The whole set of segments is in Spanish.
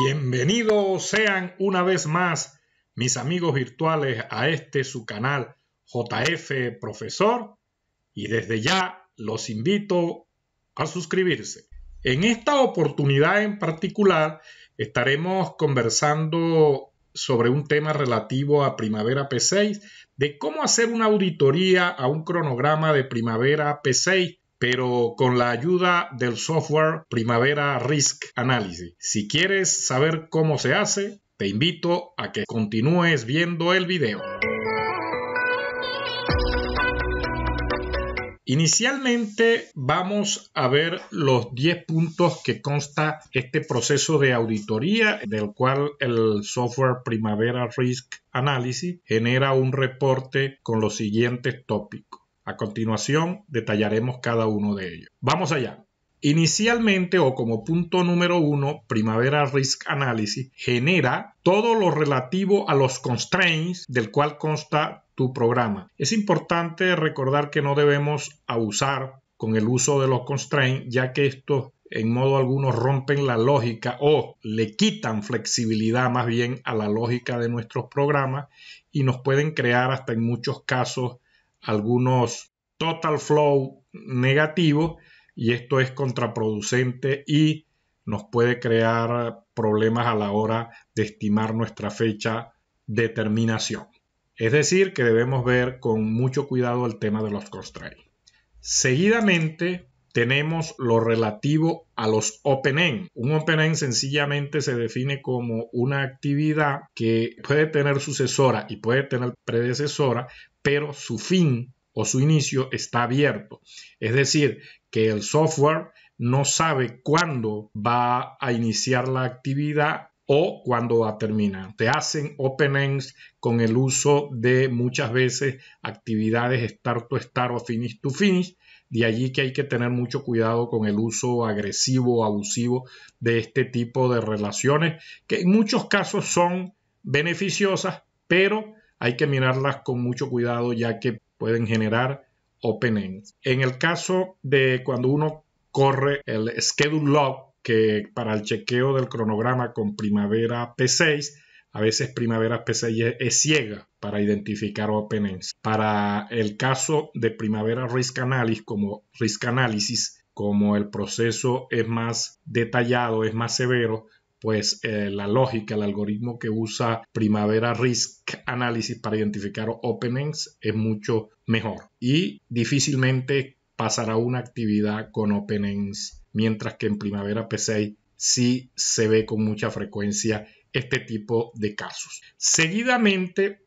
Bienvenidos sean una vez más mis amigos virtuales a este su canal JF Profesor y desde ya los invito a suscribirse. En esta oportunidad en particular estaremos conversando sobre un tema relativo a Primavera P6, de cómo hacer una auditoría a un cronograma de Primavera P6 pero con la ayuda del software Primavera Risk Analysis. Si quieres saber cómo se hace, te invito a que continúes viendo el video. Inicialmente vamos a ver los 10 puntos que consta este proceso de auditoría del cual el software Primavera Risk Analysis genera un reporte con los siguientes tópicos. A continuación detallaremos cada uno de ellos. Vamos allá. Inicialmente o como punto número uno, Primavera Risk Analysis genera todo lo relativo a los constraints del cual consta tu programa. Es importante recordar que no debemos abusar con el uso de los constraints ya que estos en modo alguno rompen la lógica o le quitan flexibilidad más bien a la lógica de nuestros programas y nos pueden crear hasta en muchos casos algunos total flow negativos y esto es contraproducente y nos puede crear problemas a la hora de estimar nuestra fecha de terminación. Es decir, que debemos ver con mucho cuidado el tema de los constraints. Seguidamente tenemos lo relativo a los open end. Un open end sencillamente se define como una actividad que puede tener sucesora y puede tener predecesora, pero su fin o su inicio está abierto. Es decir, que el software no sabe cuándo va a iniciar la actividad o cuándo va a terminar. Te hacen open ends con el uso de muchas veces actividades start to start o finish to finish. De allí que hay que tener mucho cuidado con el uso agresivo o abusivo de este tipo de relaciones, que en muchos casos son beneficiosas, pero hay que mirarlas con mucho cuidado ya que pueden generar open ends. En el caso de cuando uno corre el schedule log, que para el chequeo del cronograma con primavera P6, a veces primavera P6 es, ciega para identificar open ends. Para el caso de primavera risk analysis, como risk analysis, como el proceso es más detallado, es más severo, pues eh, la lógica, el algoritmo que usa Primavera Risk Analysis para identificar openings es mucho mejor y difícilmente pasará una actividad con openings, mientras que en Primavera P6 sí se ve con mucha frecuencia este tipo de casos. Seguidamente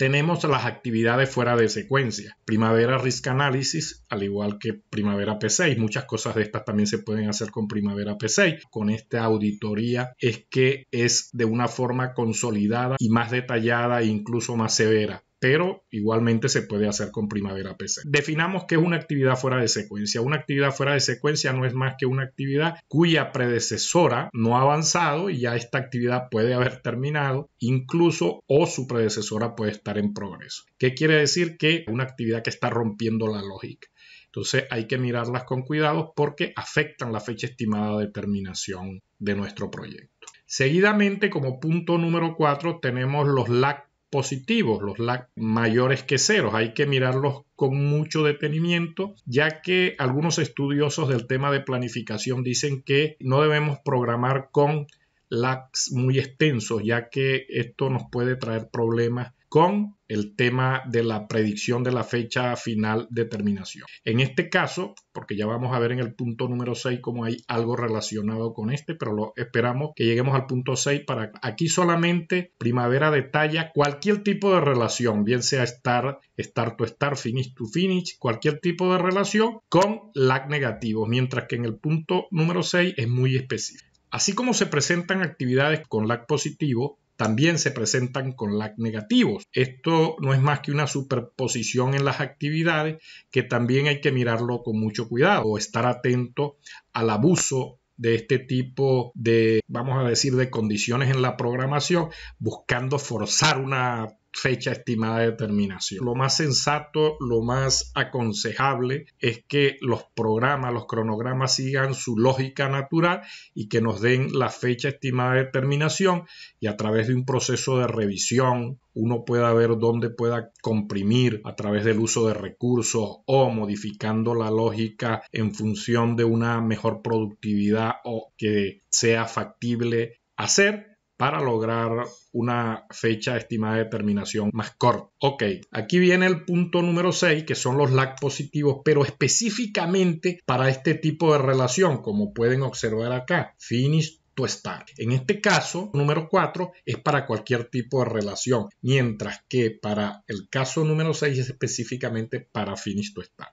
tenemos las actividades fuera de secuencia. Primavera Risk Analysis, al igual que Primavera P6. Muchas cosas de estas también se pueden hacer con Primavera P6. Con esta auditoría es que es de una forma consolidada y más detallada e incluso más severa pero igualmente se puede hacer con Primavera PC. Definamos qué es una actividad fuera de secuencia. Una actividad fuera de secuencia no es más que una actividad cuya predecesora no ha avanzado y ya esta actividad puede haber terminado, incluso o su predecesora puede estar en progreso. ¿Qué quiere decir? Que una actividad que está rompiendo la lógica. Entonces hay que mirarlas con cuidado porque afectan la fecha estimada de terminación de nuestro proyecto. Seguidamente, como punto número 4, tenemos los lag positivos, los LAC mayores que ceros. Hay que mirarlos con mucho detenimiento, ya que algunos estudiosos del tema de planificación dicen que no debemos programar con LACs muy extensos, ya que esto nos puede traer problemas con el tema de la predicción de la fecha final de terminación. En este caso, porque ya vamos a ver en el punto número 6 cómo hay algo relacionado con este, pero lo esperamos que lleguemos al punto 6 para aquí solamente primavera detalla cualquier tipo de relación, bien sea estar, estar to estar, finish to finish, cualquier tipo de relación con lag negativo, mientras que en el punto número 6 es muy específico. Así como se presentan actividades con lag positivo, también se presentan con lag negativos. Esto no es más que una superposición en las actividades que también hay que mirarlo con mucho cuidado o estar atento al abuso de este tipo de, vamos a decir, de condiciones en la programación, buscando forzar una fecha estimada de terminación. Lo más sensato, lo más aconsejable es que los programas, los cronogramas sigan su lógica natural y que nos den la fecha estimada de terminación y a través de un proceso de revisión uno pueda ver dónde pueda comprimir a través del uso de recursos o modificando la lógica en función de una mejor productividad o que sea factible hacer para lograr una fecha estimada de terminación más corta. Ok, aquí viene el punto número 6, que son los lag positivos, pero específicamente para este tipo de relación, como pueden observar acá, finish to start. En este caso, número 4 es para cualquier tipo de relación, mientras que para el caso número 6 es específicamente para finish to start.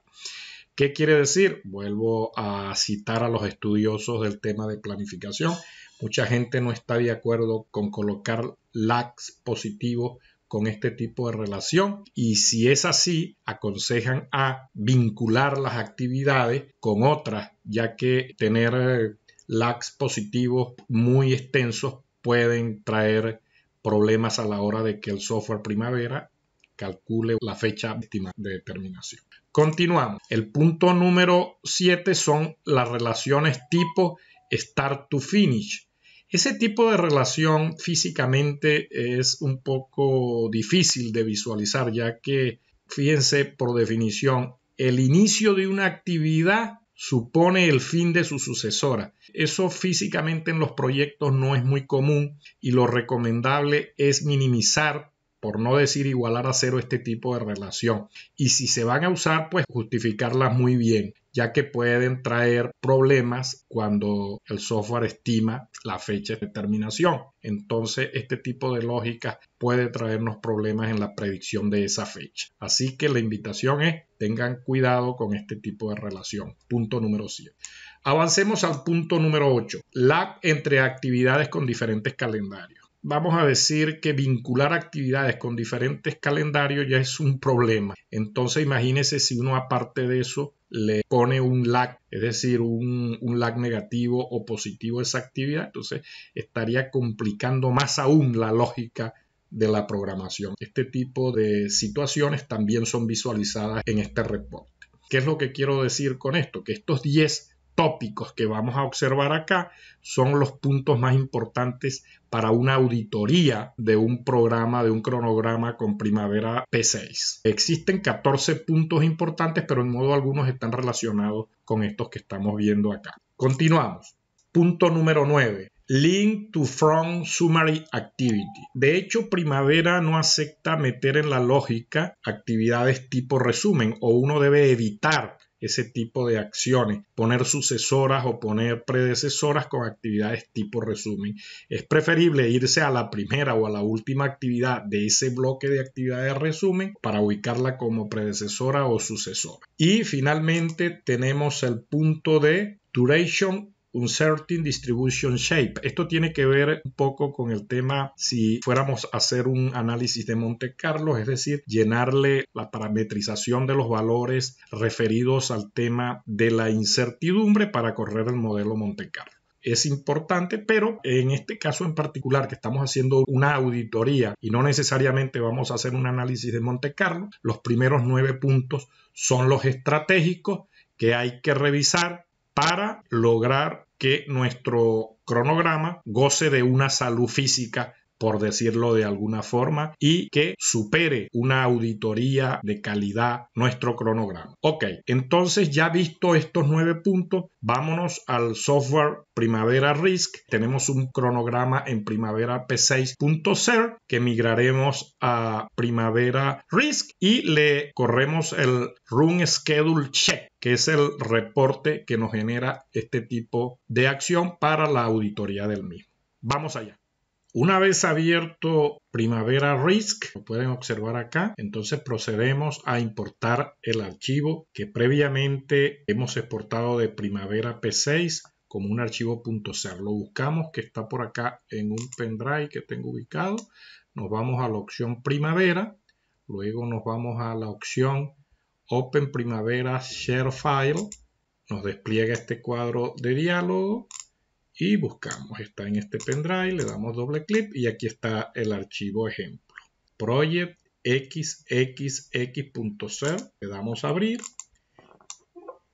¿Qué quiere decir? Vuelvo a citar a los estudiosos del tema de planificación. Mucha gente no está de acuerdo con colocar lags positivos con este tipo de relación y si es así, aconsejan a vincular las actividades con otras, ya que tener eh, lags positivos muy extensos pueden traer problemas a la hora de que el software primavera calcule la fecha de terminación. Continuamos. El punto número 7 son las relaciones tipo start to finish. Ese tipo de relación físicamente es un poco difícil de visualizar, ya que, fíjense, por definición, el inicio de una actividad supone el fin de su sucesora. Eso físicamente en los proyectos no es muy común y lo recomendable es minimizar por no decir igualar a cero este tipo de relación. Y si se van a usar, pues justificarlas muy bien ya que pueden traer problemas cuando el software estima la fecha de terminación. Entonces, este tipo de lógica puede traernos problemas en la predicción de esa fecha. Así que la invitación es, tengan cuidado con este tipo de relación. Punto número 7. Avancemos al punto número 8, lag entre actividades con diferentes calendarios vamos a decir que vincular actividades con diferentes calendarios ya es un problema. Entonces imagínese si uno aparte de eso le pone un lag, es decir, un, un, lag negativo o positivo a esa actividad, entonces estaría complicando más aún la lógica de la programación. Este tipo de situaciones también son visualizadas en este reporte. ¿Qué es lo que quiero decir con esto? Que estos 10 tópicos que vamos a observar acá son los puntos más importantes para una auditoría de un programa, de un cronograma con primavera P6. Existen 14 puntos importantes, pero en modo algunos están relacionados con estos que estamos viendo acá. Continuamos. Punto número 9. Link to From Summary Activity. De hecho, Primavera no acepta meter en la lógica actividades tipo resumen o uno debe evitar ese tipo de acciones, poner sucesoras o poner predecesoras con actividades tipo resumen. Es preferible irse a la primera o a la última actividad de ese bloque de actividades resumen para ubicarla como predecesora o sucesora. Y finalmente tenemos el punto de duration certain Distribution Shape. Esto tiene que ver un poco con el tema si fuéramos a hacer un análisis de Monte Carlo, es decir, llenarle la parametrización de los valores referidos al tema de la incertidumbre para correr el modelo Monte Carlo es importante, pero en este caso en particular que estamos haciendo una auditoría y no necesariamente vamos a hacer un análisis de Monte Carlo, los primeros nueve puntos son los estratégicos que hay que revisar para lograr que nuestro cronograma goce de una salud física por decirlo de alguna forma, y que supere una auditoría de calidad nuestro cronograma. Ok, entonces ya visto estos nueve puntos, vámonos al software Primavera Risk. Tenemos un cronograma en Primavera P6.0 que migraremos a Primavera Risk y le corremos el Run Schedule Check que es el reporte que nos genera este tipo de acción para la auditoría del mismo. Vamos allá. Una vez abierto Primavera Risk, lo pueden observar acá, entonces procedemos a importar el archivo que previamente hemos exportado de Primavera P6 como un archivo .ser. Lo buscamos que está por acá en un pendrive que tengo ubicado. Nos vamos a la opción Primavera, luego nos vamos a la opción Open Primavera Share File. Nos despliega este cuadro de diálogo y buscamos. Está en este pendrive, le damos doble clic y aquí está el archivo ejemplo. Project xxx.cer, le damos abrir.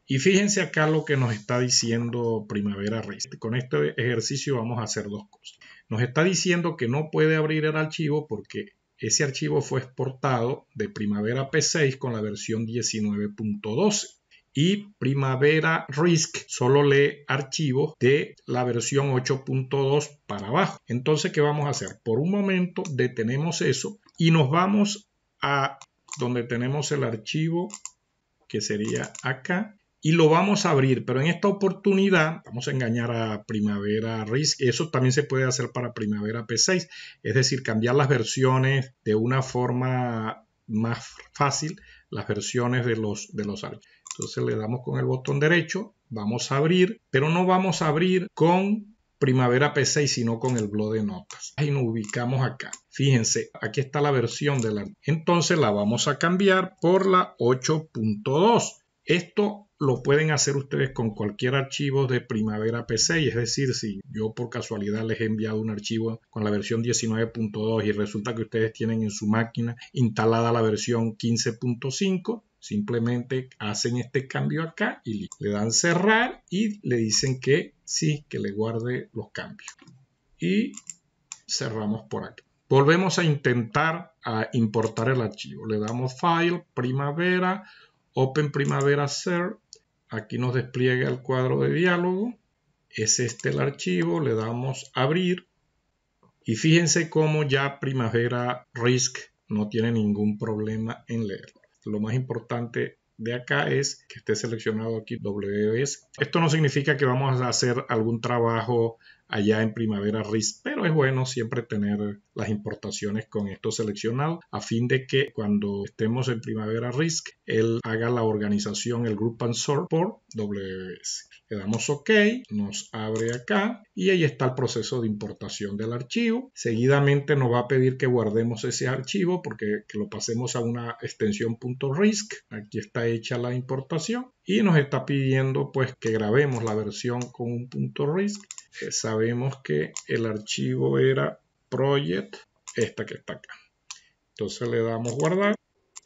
Y fíjense acá lo que nos está diciendo Primavera REST. Con este ejercicio vamos a hacer dos cosas. Nos está diciendo que no puede abrir el archivo porque ese archivo fue exportado de Primavera P6 con la versión 19.12 y Primavera Risk, solo lee archivos de la versión 8.2 para abajo. Entonces, ¿qué vamos a hacer? Por un momento detenemos eso y nos vamos a donde tenemos el archivo que sería acá y lo vamos a abrir, pero en esta oportunidad vamos a engañar a Primavera Risk. Eso también se puede hacer para Primavera P6, es decir, cambiar las versiones de una forma más fácil, las versiones de los, de los archivos. Entonces le damos con el botón derecho, vamos a abrir, pero no vamos a abrir con Primavera P6, sino con el blog de notas. Y nos ubicamos acá. Fíjense, aquí está la versión de la... Entonces la vamos a cambiar por la 8.2. Esto lo pueden hacer ustedes con cualquier archivo de Primavera PC. es decir, si yo por casualidad les he enviado un archivo con la versión 19.2 y resulta que ustedes tienen en su máquina instalada la versión 15.5, simplemente hacen este cambio acá y le dan cerrar y le dicen que sí, que le guarde los cambios. Y cerramos por aquí. Volvemos a intentar a importar el archivo. Le damos File, Primavera, Open Primavera Ser. Aquí nos despliega el cuadro de diálogo. Es este el archivo. Le damos abrir. Y fíjense cómo ya Primavera Risk no tiene ningún problema en leerlo. Lo más importante de acá es que esté seleccionado aquí WS. Esto no significa que vamos a hacer algún trabajo allá en primavera RIS, pero es bueno siempre tener las importaciones con esto seleccionado a fin de que cuando estemos en primavera RISC, él haga la organización, el group and sort por WS. Le damos OK, nos abre acá y ahí está el proceso de importación del archivo. Seguidamente nos va a pedir que guardemos ese archivo porque que lo pasemos a una extensión .risc. Aquí está hecha la importación y nos está pidiendo pues que grabemos la versión con un eh, sabemos que el archivo era project, esta que está acá. Entonces le damos guardar,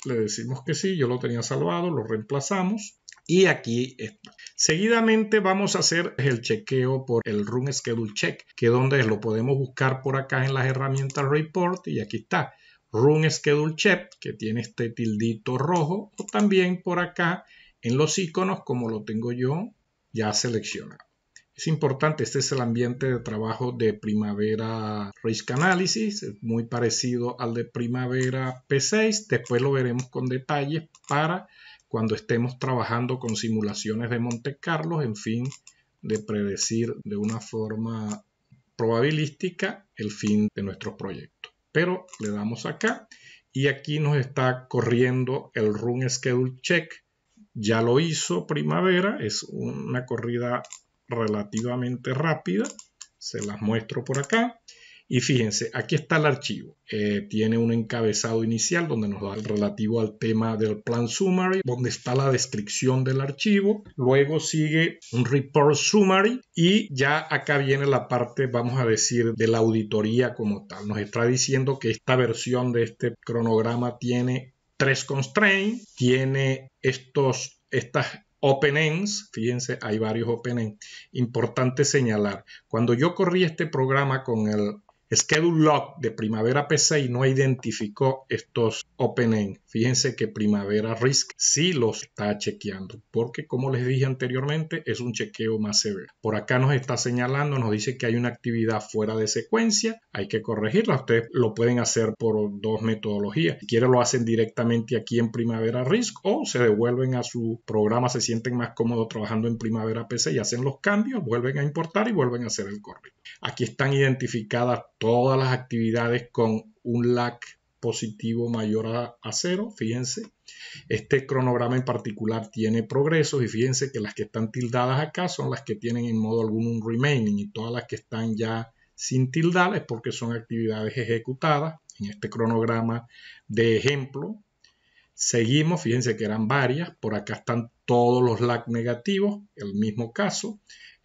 le decimos que sí, yo lo tenía salvado, lo reemplazamos y aquí está. Seguidamente vamos a hacer el chequeo por el Run Schedule Check, que donde lo podemos buscar por acá en las herramientas Report y aquí está. Run Schedule Check, que tiene este tildito rojo, o también por acá en los iconos como lo tengo yo ya seleccionado. Es importante, este es el ambiente de trabajo de Primavera Risk Analysis, muy parecido al de Primavera P6. Después lo veremos con detalles para cuando estemos trabajando con simulaciones de Monte Carlo, en fin, de predecir de una forma probabilística el fin de nuestro proyecto. Pero le damos acá y aquí nos está corriendo el Run Schedule Check. Ya lo hizo Primavera, es una corrida relativamente rápida. Se las muestro por acá. Y fíjense, aquí está el archivo. Eh, tiene un encabezado inicial donde nos da el relativo al tema del plan summary, donde está la descripción del archivo. Luego sigue un report summary y ya acá viene la parte, vamos a decir, de la auditoría como tal. Nos está diciendo que esta versión de este cronograma tiene tres constraints, tiene estos, estas Open ends, fíjense, hay varios open ends. Importante señalar, cuando yo corrí este programa con el Schedule Log de Primavera PC y no identificó estos Open End. Fíjense que Primavera Risk sí los está chequeando, porque como les dije anteriormente, es un chequeo más severo. Por acá nos está señalando, nos dice que hay una actividad fuera de secuencia, hay que corregirla. Ustedes lo pueden hacer por dos metodologías. Si quieren lo hacen directamente aquí en Primavera Risk o se devuelven a su programa, se sienten más cómodos trabajando en Primavera PC y hacen los cambios, vuelven a importar y vuelven a hacer el correo. Aquí están identificadas todas las actividades con un lag positivo mayor a, cero, fíjense. Este cronograma en particular tiene progresos y fíjense que las que están tildadas acá son las que tienen en modo alguno un remaining y todas las que están ya sin es porque son actividades ejecutadas en este cronograma de ejemplo. Seguimos, fíjense que eran varias, por acá están todos los lag negativos, el mismo caso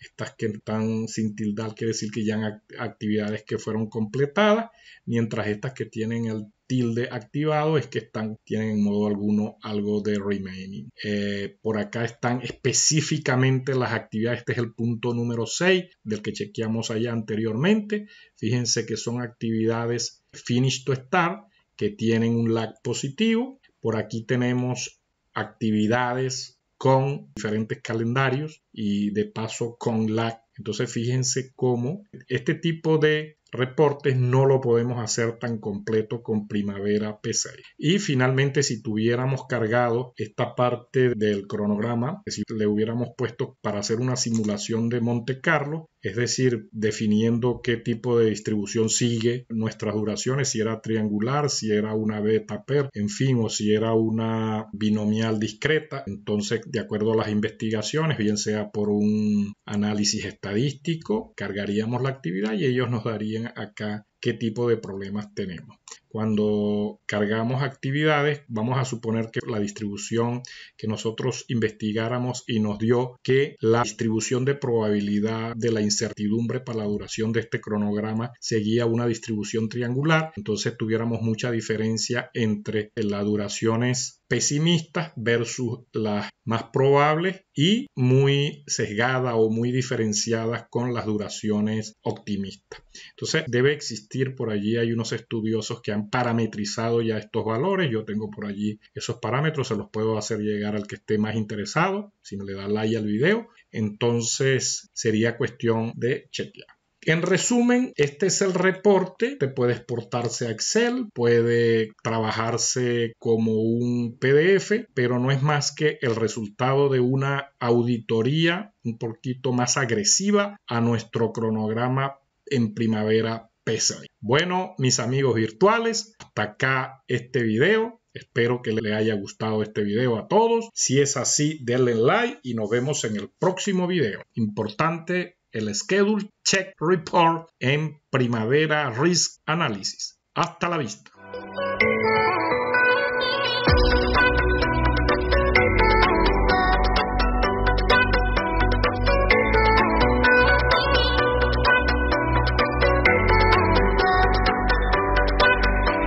estas que están sin tildar quiere decir que ya han actividades que fueron completadas, mientras estas que tienen el tilde activado es que están, tienen en modo alguno algo de remaining. Eh, por acá están específicamente las actividades, este es el punto número 6 del que chequeamos allá anteriormente. Fíjense que son actividades finish to start que tienen un lag positivo. Por aquí tenemos actividades con diferentes calendarios y de paso con la entonces fíjense cómo este tipo de reportes no lo podemos hacer tan completo con Primavera P6. Y finalmente, si tuviéramos cargado esta parte del cronograma, es decir, le hubiéramos puesto para hacer una simulación de Monte Carlo, es decir, definiendo qué tipo de distribución sigue nuestras duraciones, si era triangular, si era una beta per, en fin, o si era una binomial discreta. Entonces, de acuerdo a las investigaciones, bien sea por un análisis estadístico, estadístico, cargaríamos la actividad y ellos nos darían acá qué tipo de problemas tenemos. Cuando cargamos actividades, vamos a suponer que la distribución que nosotros investigáramos y nos dio que la distribución de probabilidad de la incertidumbre para la duración de este cronograma seguía una distribución triangular, entonces tuviéramos mucha diferencia entre las duraciones pesimistas versus las más probables y muy sesgadas o muy diferenciadas con las duraciones optimistas. Entonces debe existir por allí, hay unos estudiosos que han parametrizado ya estos valores, yo tengo por allí esos parámetros, se los puedo hacer llegar al que esté más interesado, si me le da like al video, entonces sería cuestión de chequear. En resumen, este es el reporte, te puede exportarse a Excel, puede trabajarse como un PDF, pero no es más que el resultado de una auditoría un poquito más agresiva a nuestro cronograma en primavera PESA. Bueno, mis amigos virtuales, hasta acá este video. Espero que les haya gustado este video a todos. Si es así, denle like y nos vemos en el próximo video. Importante el Schedule Check Report en Primavera Risk Analysis. Hasta la vista.